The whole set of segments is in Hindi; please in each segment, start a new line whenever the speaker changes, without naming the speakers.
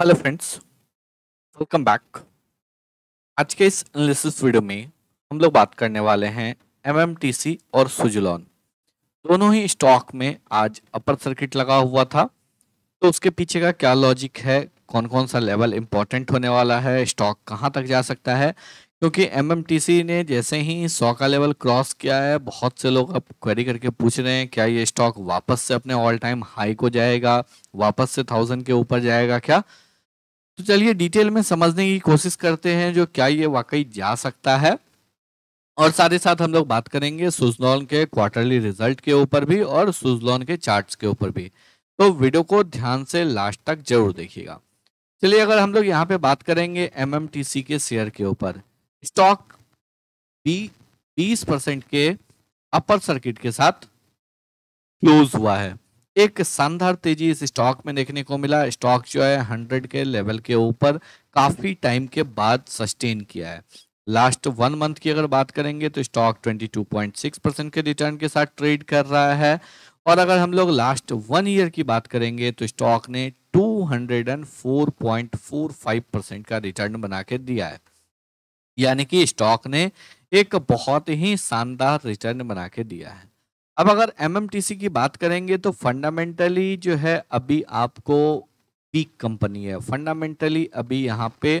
हेलो फ्रेंड्स वेलकम बैक आज के इस एनालिसिस वीडियो में हम लोग बात करने वाले हैं एमएमटीसी और सुजलॉन दोनों ही स्टॉक में आज अपर सर्किट लगा हुआ था तो उसके पीछे का क्या लॉजिक है कौन कौन सा लेवल इम्पोर्टेंट होने वाला है स्टॉक कहाँ तक जा सकता है क्योंकि एमएमटीसी ने जैसे ही सौ का लेवल क्रॉस किया है बहुत से लोग अब क्वेरी करके पूछ रहे हैं क्या ये स्टॉक वापस से अपने ऑल टाइम हाई को जाएगा वापस से थाउजेंड के ऊपर जाएगा क्या तो चलिए डिटेल में समझने की कोशिश करते हैं जो क्या ये वाकई जा सकता है और साथ ही साथ हम लोग बात करेंगे सुजलॉन के क्वार्टरली रिजल्ट के ऊपर भी और सुजलॉन के चार्ट्स के ऊपर भी तो वीडियो को ध्यान से लास्ट तक जरूर देखिएगा चलिए अगर हम लोग यहाँ पे बात करेंगे एम के शेयर के ऊपर स्टॉक बीस परसेंट के अपर सर्किट के साथ क्लोज हुआ है एक शानदार तेजी इस स्टॉक में देखने को मिला स्टॉक जो है हंड्रेड के लेवल के ऊपर काफ़ी टाइम के बाद सस्टेन किया है लास्ट वन मंथ की अगर बात करेंगे तो स्टॉक 22.6 परसेंट के रिटर्न के साथ ट्रेड कर रहा है और अगर हम लोग लास्ट वन ईयर की बात करेंगे तो स्टॉक ने 204.45 परसेंट का रिटर्न बना के दिया है यानी कि स्टॉक ने एक बहुत ही शानदार रिटर्न बना के दिया है अब अगर एम की बात करेंगे तो फंडामेंटली जो है अभी आपको पीक कंपनी है फंडामेंटली अभी यहाँ पे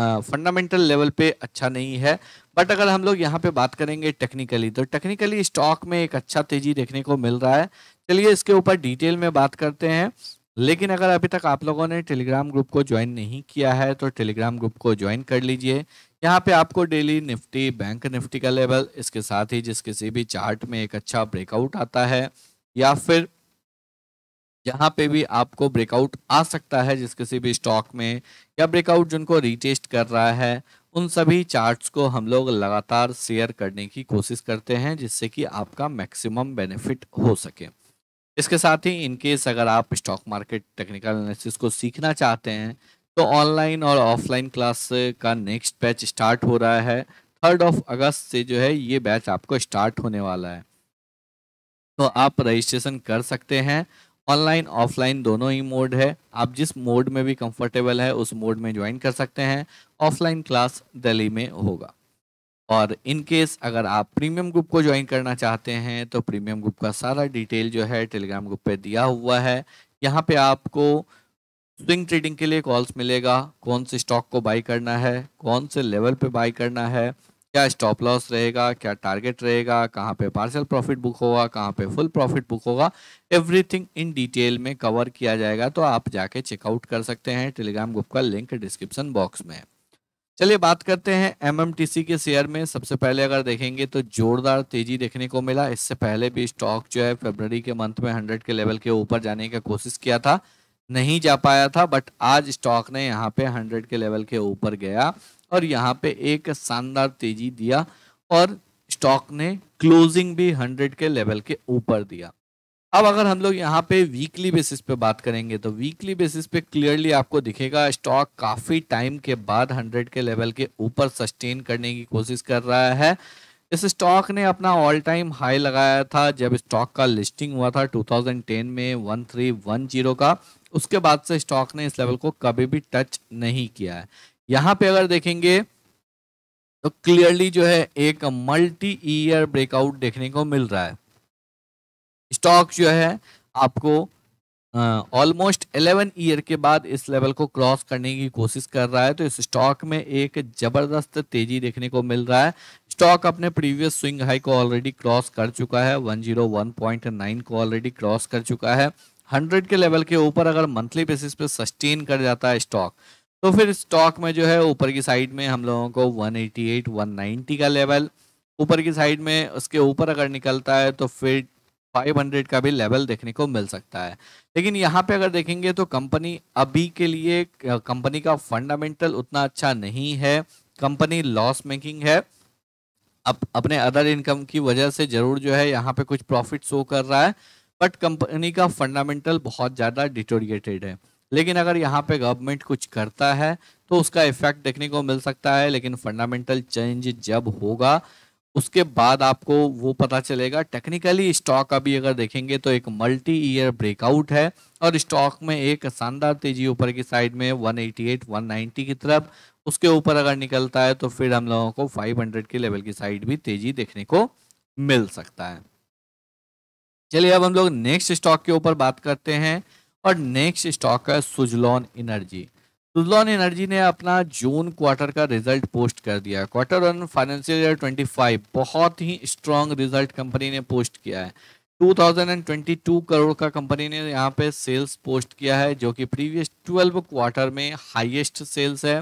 फंडामेंटल लेवल पे अच्छा नहीं है बट अगर हम लोग यहाँ पे बात करेंगे टेक्निकली तो टेक्निकली स्टॉक में एक अच्छा तेजी देखने को मिल रहा है चलिए इसके ऊपर डिटेल में बात करते हैं लेकिन अगर अभी तक आप लोगों ने टेलीग्राम ग्रुप को ज्वाइन नहीं किया है तो टेलीग्राम ग्रुप को ज्वाइन कर लीजिए यहाँ पे आपको डेली निफ्टी बैंक निफ्टी का लेवल इसके साथ ही जिस किसी भी चार्ट में एक अच्छा ब्रेकआउट आता है या फिर यहाँ पे भी आपको ब्रेकआउट आ सकता है जिस किसी भी स्टॉक में या ब्रेकआउट जिनको रीटेस्ट कर रहा है उन सभी चार्ट्स को हम लोग लगातार शेयर करने की कोशिश करते हैं जिससे कि आपका मैक्सिमम बेनिफिट हो सके इसके साथ ही इनकेस अगर आप स्टॉक मार्केट टेक्निकल एनालिसिस को सीखना चाहते हैं तो ऑनलाइन और ऑफलाइन क्लास का नेक्स्ट बैच स्टार्ट हो रहा है थर्ड ऑफ अगस्त से जो है ये बैच आपको स्टार्ट होने वाला है तो आप रजिस्ट्रेशन कर सकते हैं ऑनलाइन ऑफलाइन दोनों ही मोड है आप जिस मोड में भी कंफर्टेबल है उस मोड में ज्वाइन कर सकते हैं ऑफलाइन क्लास दिल्ली में होगा और इन केस अगर आप प्रीमियम ग्रुप को ज्वाइन करना चाहते हैं तो प्रीमियम ग्रुप का सारा डिटेल जो है टेलीग्राम ग्रुप पे दिया हुआ है यहाँ पे आपको स्विंग ट्रेडिंग के लिए कॉल्स मिलेगा कौन से स्टॉक को बाई करना है कौन से लेवल पे बाई करना है क्या स्टॉप लॉस रहेगा क्या टारगेट रहेगा कहाँ पे पार्सल प्रॉफिट बुक होगा कहाँ पे फुल प्रॉफिट बुक होगा एवरीथिंग इन डिटेल में कवर किया जाएगा तो आप जाके चेकआउट कर सकते हैं टेलीग्राम ग्रुप का लिंक डिस्क्रिप्शन बॉक्स में चलिए बात करते हैं एमएमटीसी के शेयर में सबसे पहले अगर देखेंगे तो जोरदार तेजी देखने को मिला इससे पहले भी स्टॉक जो है फेबर के मंथ में हंड्रेड के लेवल के ऊपर जाने का कोशिश किया था नहीं जा पाया था बट आज स्टॉक ने यहाँ पे 100 के लेवल के ऊपर गया और यहाँ पे एक शानदार तेजी दिया और स्टॉक ने क्लोजिंग भी 100 के लेवल के ऊपर दिया अब अगर हम लोग यहाँ पे वीकली बेसिस पे बात करेंगे तो वीकली बेसिस पे क्लियरली आपको दिखेगा स्टॉक काफ़ी टाइम के बाद 100 के लेवल के ऊपर सस्टेन करने की कोशिश कर रहा है इस स्टॉक ने अपना ऑल टाइम हाई लगाया था जब स्टॉक का लिस्टिंग हुआ था 2010 में 1310 का उसके बाद से स्टॉक ने इस लेवल को कभी भी टच नहीं किया है यहां पे अगर देखेंगे तो क्लियरली जो है एक मल्टी ईयर ब्रेकआउट देखने को मिल रहा है स्टॉक जो है आपको ऑलमोस्ट एलेवन ईयर के बाद इस लेवल को क्रॉस करने की कोशिश कर रहा है तो इस स्टॉक में एक ज़बरदस्त तेज़ी देखने को मिल रहा है स्टॉक अपने प्रीवियस स्विंग हाई को ऑलरेडी क्रॉस कर चुका है 101.9 को ऑलरेडी क्रॉस कर चुका है हंड्रेड के लेवल के ऊपर अगर मंथली बेसिस पे सस्टेन कर जाता है स्टॉक तो फिर स्टॉक में जो है ऊपर की साइड में हम लोगों को 188 190 का लेवल ऊपर की साइड में उसके ऊपर अगर निकलता है तो फिर 500 का भी लेवल देखने को मिल सकता है लेकिन यहाँ पे अगर देखेंगे तो कंपनी अभी के लिए कंपनी का फंडामेंटल उतना अच्छा नहीं है कंपनी लॉस मेकिंग है अप, अपने अदर इनकम की वजह से ज़रूर जो है यहाँ पे कुछ प्रॉफिट शो कर रहा है बट कंपनी का फंडामेंटल बहुत ज़्यादा डिटोरिएटेड है लेकिन अगर यहाँ पे गवर्नमेंट कुछ करता है तो उसका इफेक्ट देखने को मिल सकता है लेकिन फंडामेंटल चेंज जब होगा उसके बाद आपको वो पता चलेगा टेक्निकली स्टॉक अभी अगर देखेंगे तो एक मल्टी ईयर ब्रेकआउट है और स्टॉक में एक शानदार तेजी ऊपर की साइड में 188 190 की तरफ उसके ऊपर अगर निकलता है तो फिर हम लोगों को 500 के लेवल की साइड भी तेजी देखने को मिल सकता है चलिए अब हम लोग नेक्स्ट स्टॉक के ऊपर बात करते हैं और नेक्स्ट स्टॉक है सुजलॉन एनर्जी सुजलॉन एनर्जी ने अपना जून क्वार्टर का रिजल्ट पोस्ट कर दिया क्वार्टर वन फाइनेंशियल ईयर 25 बहुत ही स्ट्रॉन्ग रिजल्ट कंपनी ने पोस्ट किया है 2022 करोड़ का कंपनी ने यहाँ पे सेल्स पोस्ट किया है जो कि प्रीवियस 12 क्वार्टर में हाईएस्ट सेल्स है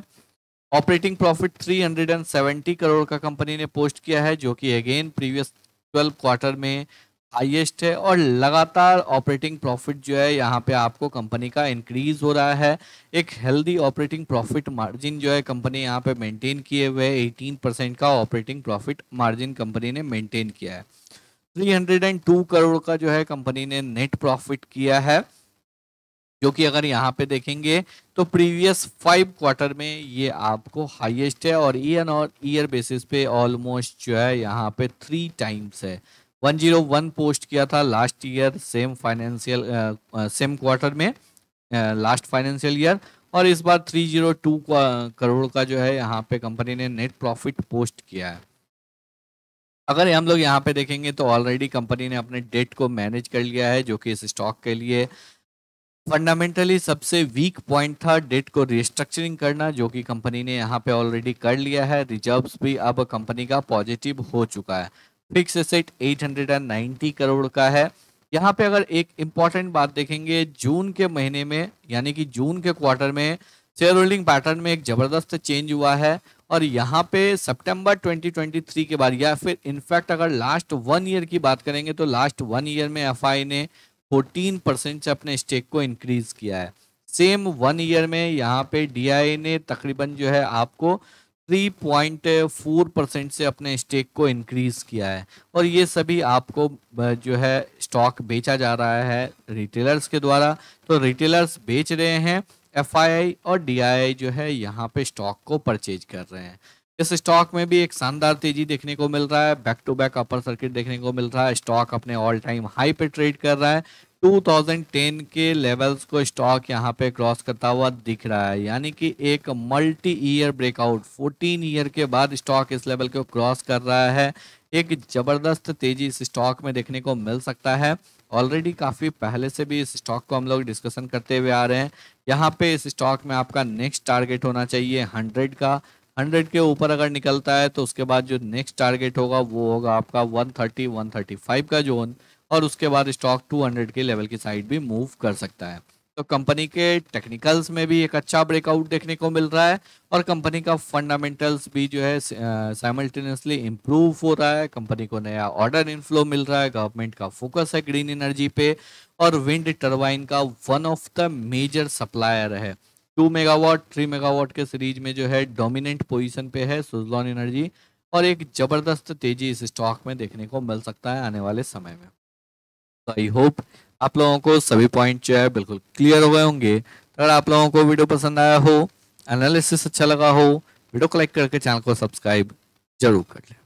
ऑपरेटिंग प्रॉफिट 370 करोड़ का कंपनी ने पोस्ट किया है जो कि अगेन प्रीवियस 12 क्वार्टर में हाईएस्ट है और लगातार ऑपरेटिंग प्रॉफिट जो है यहाँ पे आपको कंपनी का इंक्रीज हो रहा है एक हेल्दी ऑपरेटिंग प्रॉफिट मार्जिन जो है कंपनी यहाँ पे मेंटेन किए हुए है एटीन परसेंट का ऑपरेटिंग प्रॉफिट मार्जिन कंपनी ने मेंटेन किया है 302 करोड़ का जो है कंपनी ने नेट प्रॉफिट किया है जो कि अगर यहाँ पे देखेंगे तो प्रीवियस फाइव क्वार्टर में ये आपको हाइएस्ट है और ईयर और ईयर बेसिस पे ऑलमोस्ट जो है यहाँ पे थ्री टाइम्स है 101 पोस्ट किया था last year same financial same quarter में लास्ट फाइनेंशियल ईयर और इस बार 302 करोड़ का जो है यहाँ पे कंपनी ने नेट प्रॉफिट पोस्ट किया है अगर हम लोग यहाँ पे देखेंगे तो ऑलरेडी कंपनी ने अपने डेट को मैनेज कर लिया है जो कि इस स्टॉक के लिए फंडामेंटली सबसे वीक पॉइंट था डेट को रिस्ट्रक्चरिंग करना जो कि कंपनी ने यहाँ पे ऑलरेडी कर लिया है रिजर्व्स भी अब कंपनी का पॉजिटिव हो चुका है फिक्स एसेट 890 करोड़ का है यहाँ पे अगर एक इम्पॉर्टेंट बात देखेंगे जून के महीने में यानी कि जून के क्वार्टर में शेयर होल्डिंग पैटर्न में एक ज़बरदस्त चेंज हुआ है और यहाँ पे सितंबर 2023 के बाद या फिर इनफैक्ट अगर लास्ट वन ईयर की बात करेंगे तो लास्ट वन ईयर में एफ ने 14 परसेंट से अपने स्टेक को इंक्रीज़ किया है सेम वन ईयर में यहाँ पे डी ने तकरीबन जो है आपको थ्री पॉइंट फोर परसेंट से अपने स्टेक को इंक्रीज़ किया है और ये सभी आपको जो है स्टॉक बेचा जा रहा है रिटेलर्स के द्वारा तो रिटेलर्स बेच रहे हैं एफ और डी जो है यहाँ पे स्टॉक को परचेज कर रहे हैं इस स्टॉक में भी एक शानदार तेजी देखने को मिल रहा है back to back upper circuit देखने को मिल रहा है स्टॉक अपने ऑल टाइम हाई पे ट्रेड कर रहा है 2010 के लेवल्स को स्टॉक यहाँ पे क्रॉस करता हुआ दिख रहा है यानी कि एक मल्टी ईयर ब्रेकआउट 14 ईयर के बाद स्टॉक इस लेवल को क्रॉस कर रहा है एक ज़बरदस्त तेज़ी इस स्टॉक में देखने को मिल सकता है ऑलरेडी काफ़ी पहले से भी इस स्टॉक को हम लोग डिस्कशन करते हुए आ रहे हैं यहाँ पे इस स्टॉक में आपका नेक्स्ट टारगेट होना चाहिए हंड्रेड का हंड्रेड के ऊपर अगर निकलता है तो उसके बाद जो नेक्स्ट टारगेट होगा वो होगा आपका one thirty one thirty five का जोन और उसके बाद स्टॉक 200 के लेवल की साइड भी मूव कर सकता है तो कंपनी के टेक्निकल्स में भी एक अच्छा ब्रेकआउट देखने को मिल रहा है और कंपनी का फंडामेंटल्स भी जो है साइमल्टेनियसली इम्प्रूव हो रहा है कंपनी को नया ऑर्डर इनफ्लो मिल रहा है गवर्नमेंट का फोकस है ग्रीन एनर्जी पे और विंड टर्बाइन का one of the major supplier है टू मेगावाट थ्री मेगावाट के सीरीज में जो है डोमिनेंट पोजीशन पे है सुजलॉन एनर्जी और एक ज़बरदस्त तेजी इस स्टॉक में देखने को मिल सकता है आने वाले समय में आई होप आप लोगों को सभी पॉइंट जो है बिल्कुल क्लियर हो गए होंगे तो अगर आप लोगों को वीडियो पसंद आया हो एनालिसिस अच्छा लगा हो वीडियो को लाइक करके चैनल को सब्सक्राइब जरूर कर लें